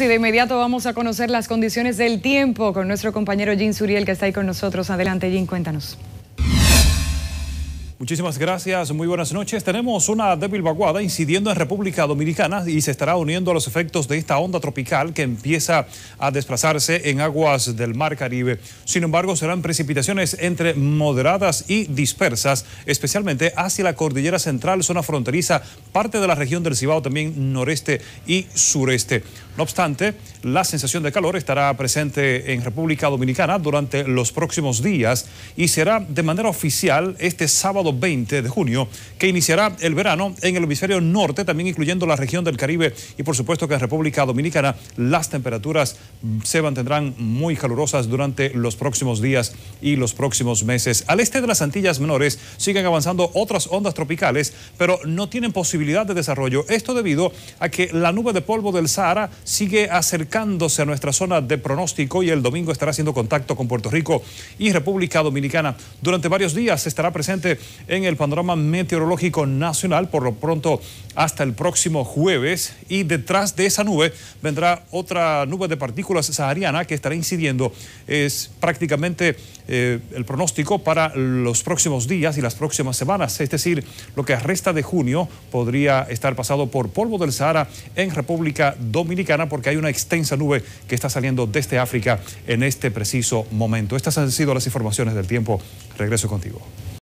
y de inmediato vamos a conocer las condiciones del tiempo con nuestro compañero Jim Suriel que está ahí con nosotros. Adelante Jim, cuéntanos. Muchísimas gracias, muy buenas noches. Tenemos una débil vaguada incidiendo en República Dominicana y se estará uniendo a los efectos de esta onda tropical que empieza a desplazarse en aguas del Mar Caribe. Sin embargo, serán precipitaciones entre moderadas y dispersas, especialmente hacia la cordillera central, zona fronteriza, parte de la región del Cibao, también noreste y sureste. No obstante, la sensación de calor estará presente en República Dominicana durante los próximos días y será de manera oficial este sábado 20 de junio, que iniciará el verano en el hemisferio norte, también incluyendo la región del Caribe y por supuesto que en República Dominicana las temperaturas mm, se mantendrán muy calurosas durante los próximos días y los próximos meses. Al este de las Antillas Menores siguen avanzando otras ondas tropicales, pero no tienen posibilidad de desarrollo. Esto debido a que la nube de polvo del Sahara sigue acercándose a nuestra zona de pronóstico y el domingo estará haciendo contacto con Puerto Rico y República Dominicana. Durante varios días estará presente en el panorama meteorológico nacional, por lo pronto hasta el próximo jueves. Y detrás de esa nube vendrá otra nube de partículas sahariana que estará incidiendo. Es prácticamente eh, el pronóstico para los próximos días y las próximas semanas. Es decir, lo que resta de junio podría estar pasado por polvo del Sahara en República Dominicana porque hay una extensa nube que está saliendo desde África en este preciso momento. Estas han sido las informaciones del tiempo. Regreso contigo.